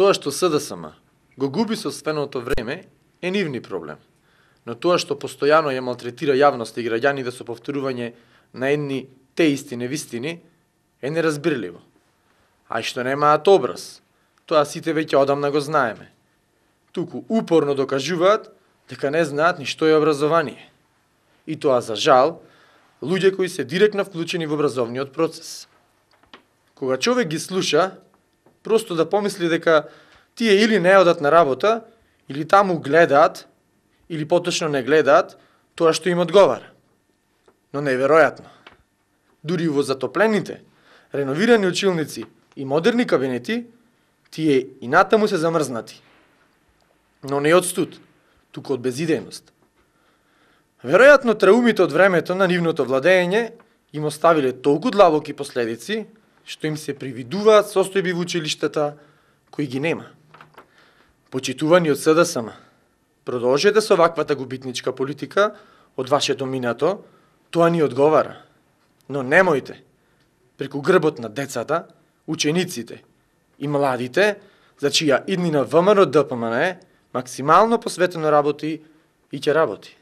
Тоа што СДСМ го губи собственото време е нивни проблем. Но тоа што постојано ја малтретира јавност и да со повторување на едни те исти невистини е неразбирливо. А што немаат образ, тоа сите веќе одамна го знаеме. Туку упорно докажуваат дека не знаат ни што е образование. И тоа за жал, луѓе кои се директно вклучени во образовниот процес. Кога човек ги слуша, Просто да помисли дека тие или не одат на работа, или таму гледаат, или поточно не гледаат, тоа што им одговара. Но неверојатно. Дури во затоплените, реновирани училници и модерни кабинети, тие и натаму се замрзнати. Но не од студ, туку од безидејност. Веројатно траумите од времето на нивното владење им оставиле толку длабоки последици, што им се привидуваат состојби во училиштата кои ги нема. Почитувани од СДСМ, продолжете со ваквата губитничка политика од вашето минато, тоа ни одговара. Но немојте, преку грбот на децата, учениците и младите, за чија иднина ВМРО ДПМН максимално посветено работи и ќе работи.